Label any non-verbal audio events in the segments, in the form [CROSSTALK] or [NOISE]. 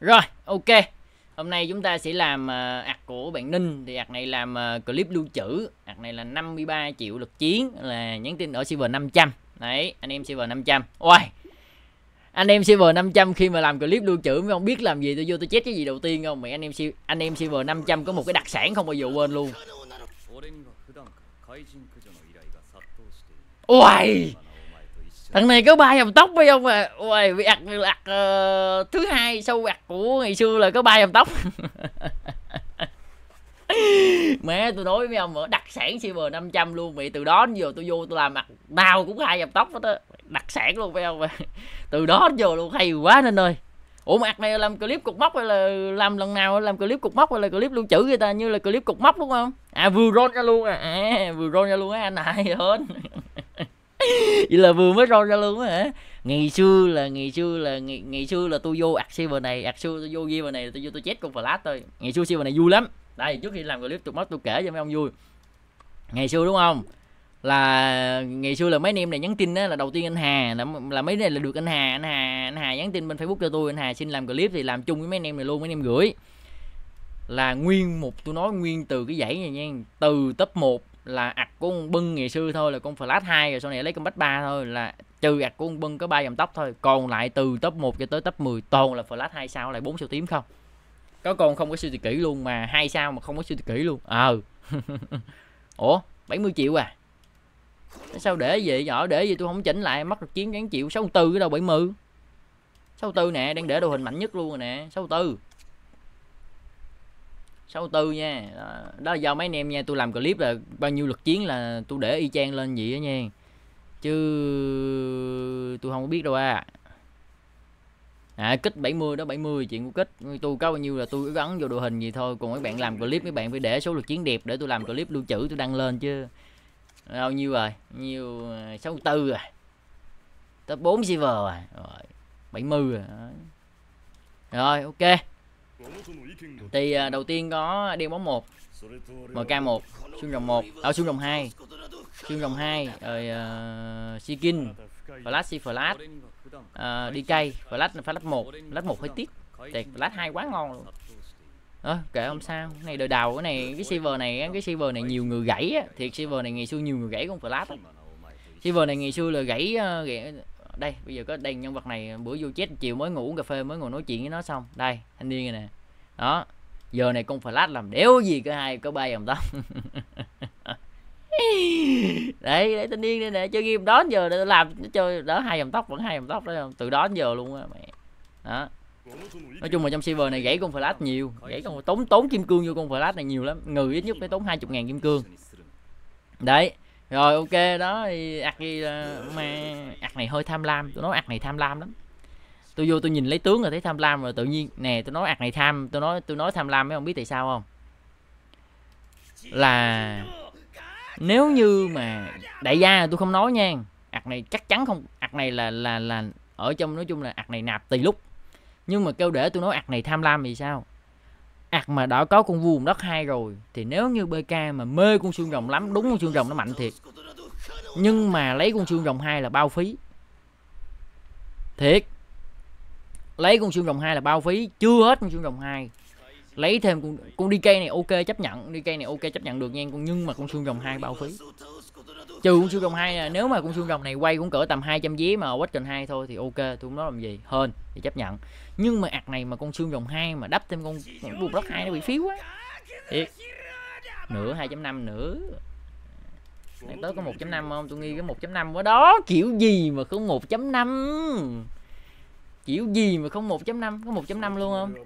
Rồi, ok. Hôm nay chúng ta sẽ làm ờ, ạc của bạn Ninh thì ạc này làm uh, clip lưu trữ, ạc này là 53 triệu lực chiến là nhắn tin ở server 500. Đấy, anh em server 500. Oai. Anh em server 500 khi mà làm clip lưu trữ mới không biết làm gì tôi vô tôi chết cái gì đầu tiên không? Mẹ anh em anh em server 500 có một cái đặc sản không bao giờ quên luôn. Oai thằng này có ba dòng tóc phải không à Uầy, bị ạc lạc uh, thứ hai sau ạc của ngày xưa là có ba dòng tóc [LAUGHS] mẹ tôi nói với ông ở đặc sản Silver 500 luôn mẹ từ đó đến giờ tôi vô tôi làm mặt nào cũng hai dòng tóc hết á đặc sản luôn phải không mẹ [LAUGHS] từ đó đến giờ luôn hay quá nên ơi ủa mặt này làm clip cục móc hay là làm lần nào làm clip cục móc hay là clip lưu chữ người ta như là clip cục móc đúng không à vừa rôn ra luôn à, à vừa rôn ra luôn á anh hại hơn [LAUGHS] [LAUGHS] vậy là vừa mới roi ra luôn á hả ngày xưa là ngày xưa là ngày, ngày xưa là tôi vô ạc server này ạc xưa tôi vô server này tôi vô tôi chết con flash thôi ngày xưa server này vui lắm đây trước khi làm clip tôi mất tôi kể cho mấy ông vui ngày xưa đúng không là ngày xưa là mấy anh em này nhắn tin á là đầu tiên anh Hà là, là mấy này là được anh Hà anh Hà anh Hà nhắn tin bên Facebook cho tôi anh Hà xin làm clip thì làm chung với mấy anh em này luôn mấy anh em gửi là nguyên một tôi nói nguyên từ cái dãy này nha từ top 1 là ạc của con bưng ngày xưa thôi là con flash 2 rồi sau này lấy con bách 3 thôi là trừ ạc của con bưng có ba dòng tóc thôi còn lại từ top 1 cho tới top 10 toàn là flash 2 sao lại bốn siêu tím không có con không có siêu thị kỹ luôn mà hai sao mà không có siêu thị kỹ luôn ờ à. [LAUGHS] ủa 70 triệu à sao để vậy nhỏ để gì tôi không chỉnh lại mất được chiến đáng triệu 64 cái đâu 70 64 nè đang để đồ hình mạnh nhất luôn rồi nè 64 64 nha đó là do mấy anh em nha tôi làm clip là bao nhiêu lượt chiến là tôi để y chang lên vậy đó nha chứ tôi không có biết đâu à à kích 70 đó 70 chuyện của kích tôi có bao nhiêu là tôi gắn vô đồ hình gì thôi còn mấy bạn làm clip mấy bạn phải để số lượt chiến đẹp để tôi làm clip lưu trữ tôi đăng lên chứ bao nhiêu rồi nhiêu 64 à, à. à. rồi top 4 silver rồi, rồi 70 rồi rồi ok thì à, đầu tiên có đeo bóng một mk 1 xương rồng 1 ở à, xương rồng 2 xương rồng 2 rồi uh, à, Shikin à, Flash Flash uh, cây, Flash Flash 1 Flash 1 hơi tiếc Tẹt Flash 2 quá ngon luôn à, kệ không sao này đời đầu cái này cái server này cái server này nhiều người gãy á thiệt server này ngày xưa nhiều người gãy con Flash á server này ngày xưa là gãy, gãy đây bây giờ có đây nhân vật này bữa vô chết chiều mới ngủ cà phê mới ngồi nói chuyện với nó xong đây thanh niên này nè đó giờ này con flash làm đéo gì cả hai có ba dòng tóc [LAUGHS] đấy để thanh niên đây nè chơi game đó giờ để làm chơi đó hai dòng tóc vẫn hai dòng tóc đó từ đó đến giờ luôn á mẹ đó nói chung là trong server này gãy con flash nhiều gãy con tốn tốn kim cương vô con flash này nhiều lắm người ít nhất phải tốn hai 20 ngàn kim cương đấy rồi ok đó thì ạc gì ờ, mà ạc này hơi tham lam tôi nói ạc này tham lam lắm tôi vô tôi nhìn lấy tướng rồi thấy tham lam rồi tự nhiên nè tôi nói ạc này tham tôi nói tôi nói tham lam mấy ông biết tại sao không là nếu như mà đại gia tôi không nói nha ạc này chắc chắn không ạc này là là là ở trong nói chung là ạc này nạp tùy lúc nhưng mà kêu để tôi nói ạc này tham lam thì sao ạc mà đã có con vuông đất hai rồi thì nếu như bk mà mê con xương rồng lắm đúng con xương rồng nó mạnh thiệt nhưng mà lấy con xương rồng hai là bao phí thiệt lấy con xương rồng hai là bao phí chưa hết con xương rồng hai lấy thêm con con đi cây này ok chấp nhận đi cây này ok chấp nhận được nha con nhưng mà con xương rồng hai bao phí trừ con siêu rồng hai nè à, nếu mà con siêu rồng này quay cũng cỡ tầm 200 vé mà Watch Watchon hai thôi thì ok tôi không nói làm gì hơn thì chấp nhận nhưng mà ạc này mà con siêu rồng hai mà đắp thêm con bùn đất hai nó bị phiếu quá thiệt nửa 2.5 nữa Đang tới có 1.5 không? Tôi nghi cái 1.5 quá đó Kiểu gì mà không 1.5 Kiểu gì mà không 1.5 Có 1.5 luôn không?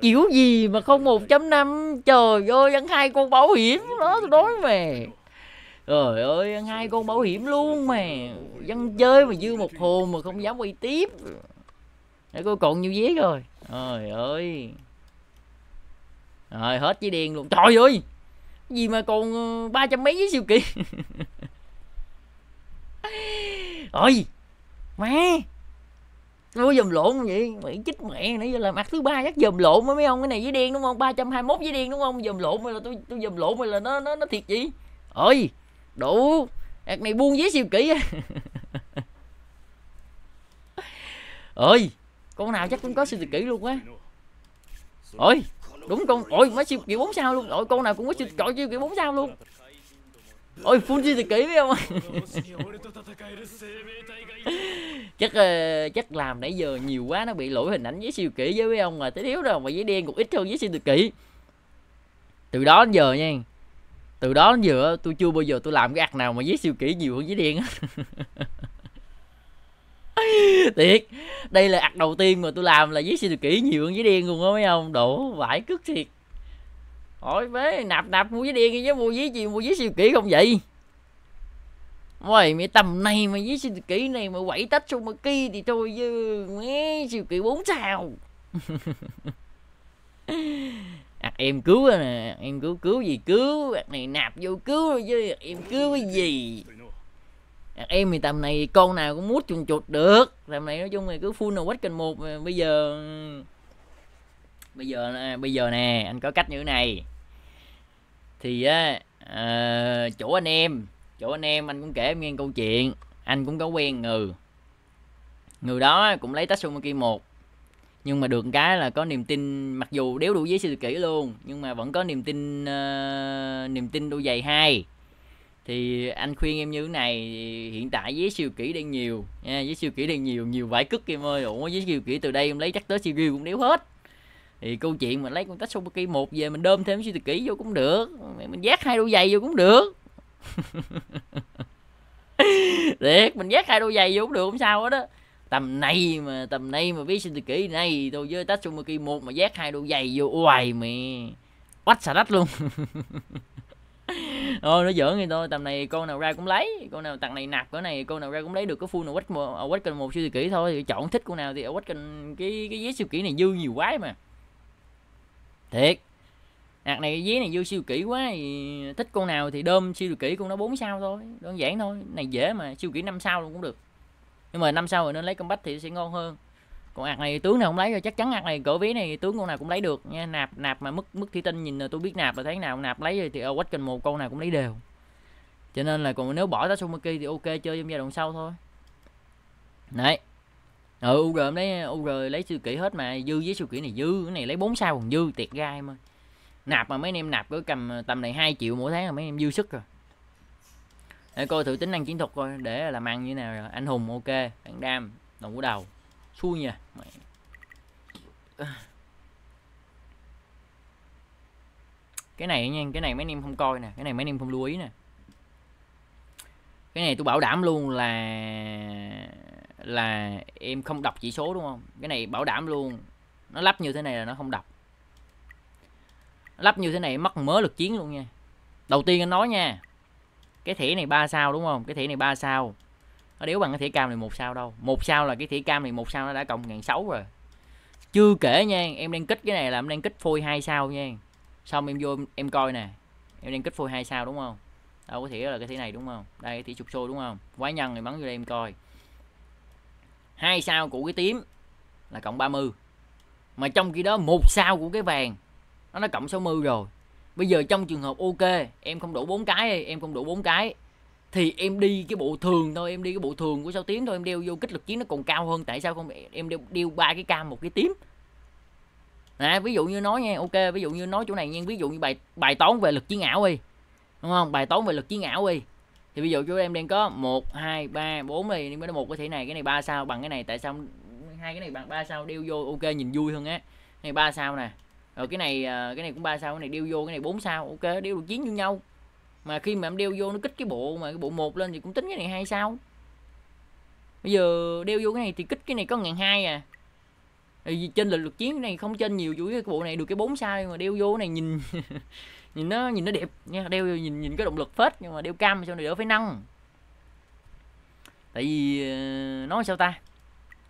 Kiểu gì mà không 1.5 Trời ơi, ăn hai con bảo hiểm đó Tôi đối mày Trời ơi, ăn hai con bảo hiểm luôn mà. Dân chơi mà dư một hồn mà không dám quay tiếp. Để coi còn nhiêu vé rồi. Trời ơi. Rồi hết với đen luôn. Trời ơi. Cái gì mà còn ờ, ba trăm mấy với siêu kỳ. [LAUGHS] Ôi. Má. Tôi có dùm lộn vậy? Mày chích mẹ nãy giờ làm mặt thứ ba chắc dùm lộn với mấy ông cái này với đen đúng không? 321 với đen đúng không? Dùm lộn hay là tôi tôi dùm lộn hay là nó nó nó thiệt gì? Ôi đủ đợt này buông giấy siêu kỹ ơi con nào chắc cũng có siêu kỹ luôn á ôi đúng con ôi mới siêu kỹ bốn sao luôn ôi con nào cũng có siêu cọ siêu kỹ bốn sao luôn ôi full siêu kỹ biết không chắc ờ, chắc làm nãy giờ nhiều quá nó bị lỗi hình ảnh giấy siêu kỹ với biết không mà tí thiếu rồi mà giấy đen cũng ít hơn giấy siêu kỹ từ đó đến giờ nha từ đó đến giờ tôi chưa bao giờ tôi làm cái ạc nào mà giấy siêu kỹ nhiều hơn giấy đen [LAUGHS] thiệt đây là ạc đầu tiên mà tôi làm là giấy siêu kỹ nhiều hơn giấy đen luôn á mấy ông đổ vải cứt thiệt hỏi bế nạp nạp mua giấy đen chứ mua giấy gì mua giấy siêu kỹ không vậy Ôi, mẹ tầm này mà với siêu kỹ này mà quẩy tách Sumaki thì thôi dư mé siêu kỹ bốn sao [LAUGHS] em cứu nè à, em cứu cứu gì cứu này nạp vô cứu rồi chứ em cứu cái gì em thì tầm này con nào cũng mút chuồn chuột được tầm này nói chung là cứ full quách kênh một bây giờ bây giờ à, bây giờ nè anh có cách như thế này thì á à, chỗ anh em chỗ anh em anh cũng kể em nghe câu chuyện anh cũng có quen người người đó cũng lấy Tatsumaki một nhưng mà được cái là có niềm tin mặc dù đéo đủ giấy siêu kỹ luôn nhưng mà vẫn có niềm tin uh, niềm tin đôi giày hai thì anh khuyên em như thế này hiện tại giấy siêu kỹ đang nhiều nha giấy siêu kỹ đang nhiều nhiều vải cức em ơi ủa giấy siêu kỹ từ đây em lấy chắc tới siêu cũng đéo hết thì câu chuyện mình lấy con tách Suzuki một về mình đơm thêm siêu kỹ vô cũng được mình giác hai đôi giày vô cũng được [LAUGHS] thiệt mình giác hai đôi giày vô cũng được không sao hết á tầm này mà tầm này mà biết sinh kỹ này tôi với Tatsumaki một mà giác hai đôi giày vô hoài mẹ oách xà rách luôn thôi [LAUGHS] nó giỡn thì thôi, tầm này con nào ra cũng lấy, con nào tặng này nạp cái này, con nào ra cũng lấy được cái full quách à, quách cần một siêu kỹ thôi, thì chọn thích con nào thì ở quách kênh cái cái giấy siêu kỹ này dư nhiều quá mà. Thiệt. Nạc này cái vé này dư siêu kỹ quá thì thích con nào thì đơm siêu kỹ con nó 4 sao thôi, đơn giản thôi, này dễ mà, siêu kỹ 5 sao luôn cũng được nhưng mà năm sau rồi nên lấy combat thì sẽ ngon hơn còn hạt này tướng nào không lấy rồi chắc chắn hạt này cỡ ví này tướng con nào cũng lấy được nha nạp nạp mà mức mức thi tinh nhìn là tôi biết nạp là thấy nào nạp lấy rồi thì ở quách kênh một con nào cũng lấy đều cho nên là còn nếu bỏ Tatsumaki thì ok chơi trong giai đoạn sau thôi đấy ừ UR đấy UR lấy siêu kỹ hết mà dư với siêu kỹ này dư cái này lấy 4 sao còn dư tiệt gai mà nạp mà mấy anh em nạp cứ cầm tầm này 2 triệu mỗi tháng là mấy em dư sức rồi để coi thử tính năng chiến thuật coi để làm ăn như thế nào rồi. anh hùng ok đẳng đam đồng của đầu xui nha Mày... cái này nha cái này mấy anh em không coi nè cái này mấy anh em không lưu ý nè cái này tôi bảo đảm luôn là là em không đọc chỉ số đúng không cái này bảo đảm luôn nó lắp như thế này là nó không đọc lắp như thế này mất mớ lực chiến luôn nha đầu tiên anh nói nha cái thẻ này ba sao đúng không cái thẻ này ba sao nó đéo bằng cái thẻ cam này một sao đâu một sao là cái thẻ cam này một sao nó đã cộng ngàn sáu rồi chưa kể nha em đang kích cái này là em đang kích phôi hai sao nha xong em vô em, coi nè em đang kích phôi hai sao đúng không đâu có thể là cái thẻ này đúng không đây thẻ chụp xô đúng không quá nhân này bắn vô đây em coi hai sao của cái tím là cộng 30 mà trong khi đó một sao của cái vàng nó nó cộng 60 rồi bây giờ trong trường hợp ok em không đủ bốn cái em không đủ bốn cái thì em đi cái bộ thường thôi em đi cái bộ thường của sao tím thôi em đeo vô kích lực chiến nó còn cao hơn tại sao không em đeo đeo ba cái cam một cái tím à, ví dụ như nói nha ok ví dụ như nói chỗ này nha ví dụ như bài bài toán về lực chiến ảo đi đúng không bài toán về lực chiến ảo đi thì ví dụ chỗ em đang có một hai ba bốn đi em có một cái thể này cái này ba sao bằng cái này tại sao hai cái này bằng ba sao đeo vô ok nhìn vui hơn á này ba sao nè rồi cái này à, cái này cũng ba sao cái này đeo vô cái này bốn sao ok đeo được chiến như nhau mà khi mà em đeo vô nó kích cái bộ mà cái bộ một lên thì cũng tính cái này hai sao bây giờ đeo vô cái này thì kích cái này có ngàn hai à thì trên lực lực chiến cái này không trên nhiều chủ cái bộ này được cái bốn sao mà đeo vô cái này nhìn [LAUGHS] nhìn nó nhìn nó đẹp nha đeo vô nhìn nhìn cái động lực phết nhưng mà đeo cam sao này đỡ phải năng tại vì à, nói sao ta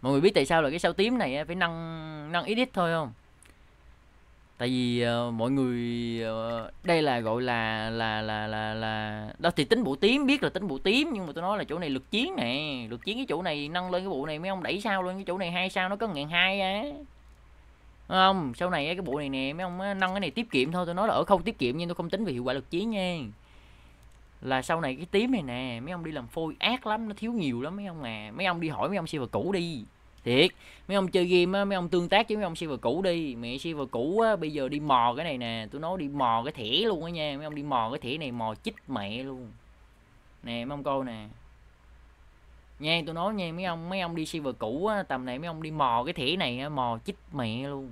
mọi người biết tại sao là cái sao tím này phải năng năng ít thôi không tại vì uh, mọi người uh, đây là gọi là là là là là đó thì tính bộ tím biết là tính bộ tím nhưng mà tôi nói là chỗ này lực chiến nè lực chiến cái chỗ này nâng lên cái bộ này mấy ông đẩy sao luôn cái chỗ này hai sao nó có ngàn hai á không sau này cái bộ này nè mấy ông nâng cái này tiết kiệm thôi tôi nói là ở khâu tiết kiệm nhưng tôi không tính về hiệu quả lực chiến nha là sau này cái tím này nè mấy ông đi làm phôi ác lắm nó thiếu nhiều lắm mấy ông à mấy ông đi hỏi mấy ông xe cũ đi thiệt mấy ông chơi game á mấy ông tương tác với mấy ông server cũ đi mẹ server cũ á bây giờ đi mò cái này nè tôi nói đi mò cái thẻ luôn á nha mấy ông đi mò cái thẻ này mò chích mẹ luôn nè mấy ông coi nè nha tôi nói nha mấy ông mấy ông đi server cũ á tầm này mấy ông đi mò cái thẻ này á mò chích mẹ luôn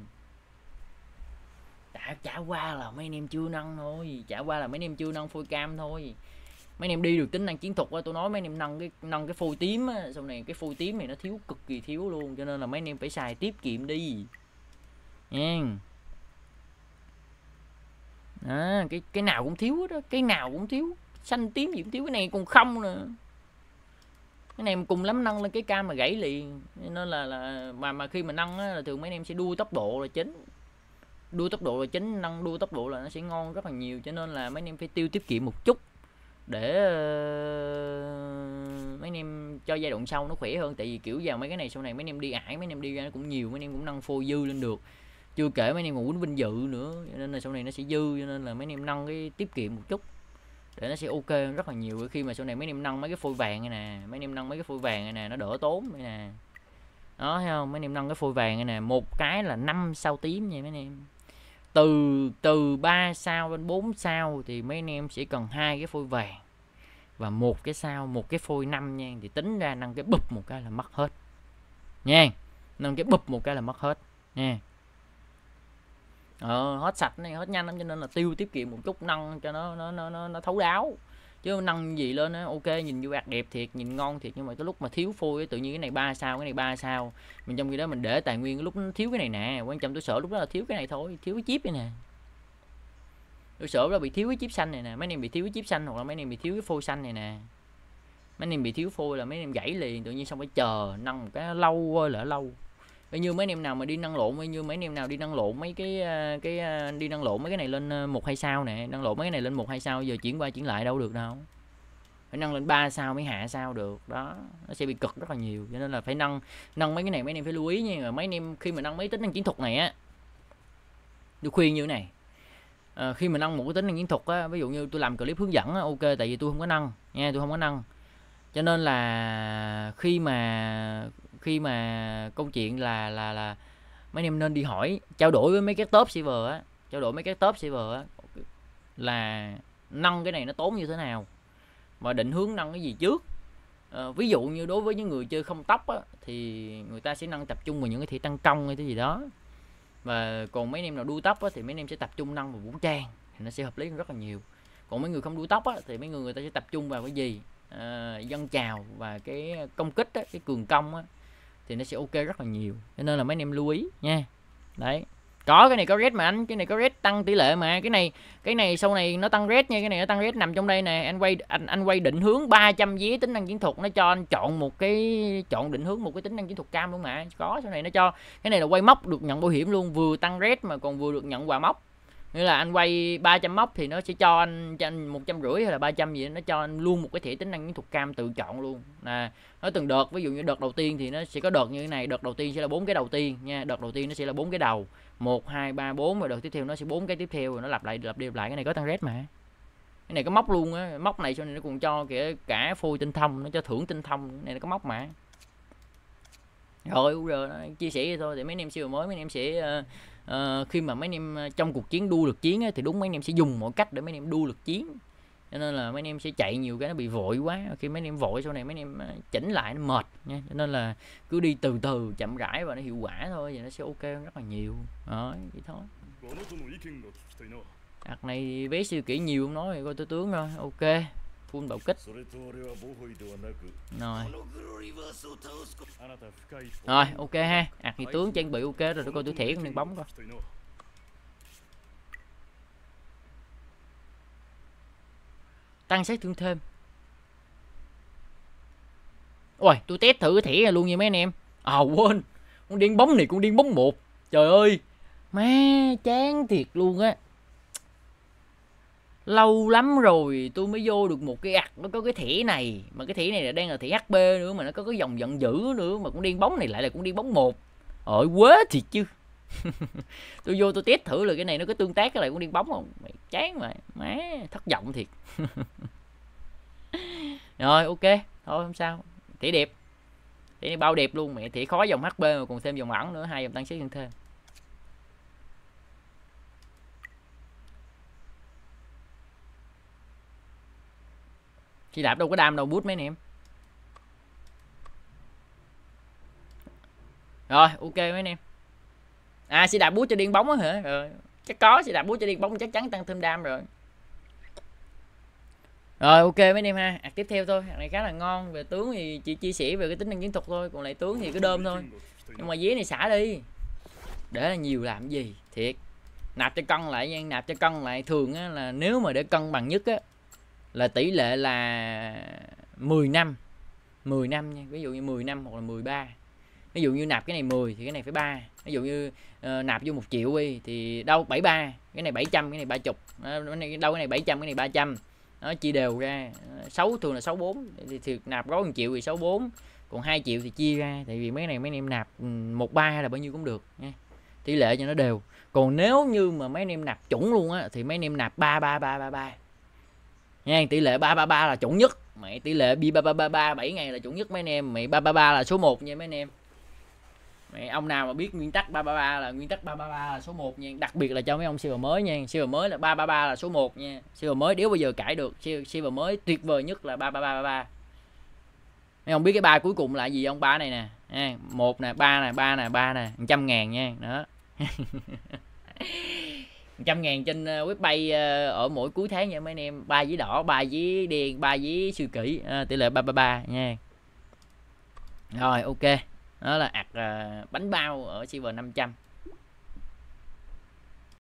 đã trả qua là mấy anh em chưa nâng thôi trả qua là mấy anh em chưa nâng phôi cam thôi mấy anh em đi được tính năng chiến thuật á tôi nói mấy anh em nâng cái nâng cái phôi tím á sau này cái phôi tím này nó thiếu cực kỳ thiếu luôn cho nên là mấy anh em phải xài tiết kiệm đi nha à, cái cái nào cũng thiếu đó cái nào cũng thiếu xanh tím gì cũng thiếu cái này còn không nè cái này cùng lắm nâng lên cái cam mà gãy liền nên là là mà mà khi mà nâng á, là thường mấy anh em sẽ đua tốc độ là chính đua tốc độ là chính nâng đua tốc độ là nó sẽ ngon rất là nhiều cho nên là mấy anh em phải tiêu tiết kiệm một chút để ờ, mấy anh em cho giai đoạn sau nó khỏe hơn tại vì kiểu vào mấy cái này sau này mấy anh em đi ải mấy anh em đi ra nó cũng nhiều mấy anh em cũng nâng phô dư lên được chưa kể mấy anh em còn quýnh vinh dự nữa cho nên là sau này nó sẽ dư cho nên là mấy anh em nâng cái tiết kiệm một chút để nó sẽ ok rất là nhiều khi mà sau này mấy anh em nâng mấy cái phôi vàng này nè mấy anh em nâng mấy cái phôi vàng này nè nó đỡ tốn này nè đó thấy không mấy anh em nâng cái phôi vàng này nè một cái là năm sao tím nha mấy anh em từ từ 3 sao đến 4 sao thì mấy anh em sẽ cần hai cái phôi vàng và một cái sao một cái phôi năm nha thì tính ra nâng cái bụp một cái là mất hết nha nâng cái bụp một cái là mất hết nha ờ, hết sạch này hết nhanh lắm cho nên là tiêu tiết kiệm một chút nâng cho nó nó nó nó, nó thấu đáo chứ nâng gì lên á ok nhìn vô đẹp thiệt nhìn ngon thiệt nhưng mà cái lúc mà thiếu phôi tự nhiên cái này ba sao cái này ba sao mình trong khi đó mình để tài nguyên cái lúc nó thiếu cái này nè quan trọng tôi sợ lúc đó là thiếu cái này thôi thiếu cái chip này nè tôi sợ là bị thiếu cái chip xanh này nè mấy em bị thiếu cái chip xanh hoặc là mấy em bị thiếu cái phôi xanh này nè mấy em bị thiếu phôi là mấy em gãy liền tự nhiên xong phải chờ nâng một cái lâu ơi là lâu Bây như mấy anh em nào mà đi năng lộn, bây như mấy anh em nào đi năng lộn mấy cái à, cái à, đi năng lộn mấy cái này lên à, một hai sao nè, năng lộn mấy cái này lên một hai sao giờ chuyển qua chuyển lại đâu được đâu. Phải nâng lên 3 sao mới hạ sao được. Đó, nó sẽ bị cực rất là nhiều cho nên là phải nâng nâng mấy cái này mấy anh em phải lưu ý nha. Mấy anh em khi mà nâng mấy tính năng chiến thuật này á tôi khuyên như thế này à, khi mà nâng một cái tính năng chiến thuật á ví dụ như tôi làm clip hướng dẫn á, ok tại vì tôi không có nâng nha tôi không có nâng cho nên là khi mà khi mà câu chuyện là là là mấy anh em nên đi hỏi trao đổi với mấy cái top server á trao đổi mấy cái top server á là nâng cái này nó tốn như thế nào và định hướng nâng cái gì trước à, ví dụ như đối với những người chơi không tóc á, thì người ta sẽ nâng tập trung vào những cái thị tăng công hay cái gì đó và còn mấy anh em nào đu tóc á, thì mấy anh em sẽ tập trung nâng vào vũ trang thì nó sẽ hợp lý rất là nhiều còn mấy người không đu tóc á, thì mấy người người ta sẽ tập trung vào cái gì à, dân chào và cái công kích á, cái cường công á, thì nó sẽ ok rất là nhiều cho nên là mấy anh em lưu ý nha đấy có cái này có red mà anh cái này có red tăng tỷ lệ mà cái này cái này sau này nó tăng red nha cái này nó tăng red nằm trong đây nè anh quay anh anh quay định hướng 300 vé tính năng chiến thuật nó cho anh chọn một cái chọn định hướng một cái tính năng chiến thuật cam luôn mà có sau này nó cho cái này là quay móc được nhận bảo hiểm luôn vừa tăng red mà còn vừa được nhận quà móc nghĩa là anh quay 300 móc thì nó sẽ cho anh cho anh một trăm rưỡi hay là 300 gì đó, nó cho anh luôn một cái thẻ tính năng kỹ thuật cam tự chọn luôn nè nó từng đợt ví dụ như đợt đầu tiên thì nó sẽ có đợt như thế này đợt đầu tiên sẽ là bốn cái đầu tiên nha đợt đầu tiên nó sẽ là bốn cái đầu một hai ba bốn rồi đợt tiếp theo nó sẽ bốn cái tiếp theo rồi nó lặp lại lặp đi lặp lại cái này có tăng rét mà cái này có móc luôn á móc này sau này nó còn cho kể cả phôi tinh thông nó cho thưởng tinh thông cái này nó có móc mà rồi rồi chia sẻ thôi thì mấy anh em siêu mới mấy anh em sẽ uh, Ờ, khi mà mấy anh em ờ, trong cuộc chiến đua lực chiến ấy, thì đúng mấy anh em sẽ dùng mọi cách để mấy anh em đua lực chiến cho nên là mấy anh em sẽ chạy nhiều cái nó bị vội quá khi mấy anh em vội sau này mấy anh em ờ, chỉnh lại nó mệt nha cho nên là cứ đi từ từ chậm rãi và nó hiệu quả thôi thì nó sẽ ok rất là nhiều đó vậy thôi Đặt này bé siêu kỹ nhiều không nói thì coi tôi tướng thôi ok phun bạo kích rồi rồi ok ha ạc à, thì tướng trang bị ok rồi tôi coi tuổi thẻ con đang bóng coi tăng sát thương thêm ôi tôi test thử thẻ này luôn nha mấy anh em à quên con điên bóng này con điên bóng một trời ơi má chán thiệt luôn á lâu lắm rồi tôi mới vô được một cái ạc nó có cái thẻ này mà cái thẻ này là đang là thẻ hp nữa mà nó có cái dòng giận dữ nữa mà cũng điên bóng này lại là cũng điên bóng một ở quế thiệt chứ [LAUGHS] tôi vô tôi test thử là cái này nó có tương tác cái này cũng điên bóng không mày chán mày má thất vọng thiệt [LAUGHS] rồi ok thôi không sao thẻ đẹp thẻ này bao đẹp luôn mẹ thẻ khó dòng hp mà còn thêm dòng ẩn nữa hai dòng tăng xét thêm Hy đạp đâu có đam đâu bút mấy anh em Rồi ok mấy anh em À sẽ đạp bút cho điên bóng á hả rồi. Chắc có sẽ đạp bút cho điên bóng chắc chắn tăng thêm đam rồi rồi ok mấy anh em ha à, tiếp theo thôi hạt này khá là ngon về tướng thì chị chia sẻ về cái tính năng chiến thuật thôi còn lại tướng thì cứ đơm thôi nhưng mà dế này xả đi để là nhiều làm gì thiệt nạp cho cân lại nạp cho cân lại thường á, là nếu mà để cân bằng nhất á là tỷ lệ là 10 năm 10 năm nha ví dụ như 10 năm hoặc là 13 ví dụ như nạp cái này 10 thì cái này phải 3 ví dụ như uh, nạp vô 1 triệu đi thì đâu 73 cái này 700 cái này 30 cái này đâu cái này 700 cái này 300 nó chia đều ra 6 thường là 64 thì, thì nạp gói 1 triệu thì 64 còn 2 triệu thì chia ra tại vì mấy này mấy anh em nạp 13 ừ, hay là bao nhiêu cũng được nha tỷ lệ cho nó đều còn nếu như mà mấy anh em nạp chuẩn luôn á thì mấy anh em nạp 3 3 3 3 3 nha tỷ lệ 333 là chuẩn nhất mày tỷ lệ bi 333 7 ngày là chuẩn nhất mấy anh em mẹ 333 là số 1 nha mấy anh em mẹ ông nào mà biết nguyên tắc 333 là nguyên tắc 333 là số 1 nha đặc biệt là cho mấy ông silver mới nha silver mới là 333 là số 1 nha silver mới nếu bây giờ cãi được siêu silver mới tuyệt vời nhất là 33333 mấy ông biết cái bài cuối cùng là gì ông ba này nè một nè ba nè ba nè ba nè trăm ngàn nha đó 100 ngàn trên ờ, web bay ờ, ở mỗi cuối tháng nha mấy anh em ba dí đỏ ba dí đen ba dí siêu kỹ à, tỷ lệ 333 nha rồi ok đó là ạt à, bánh bao ở silver 500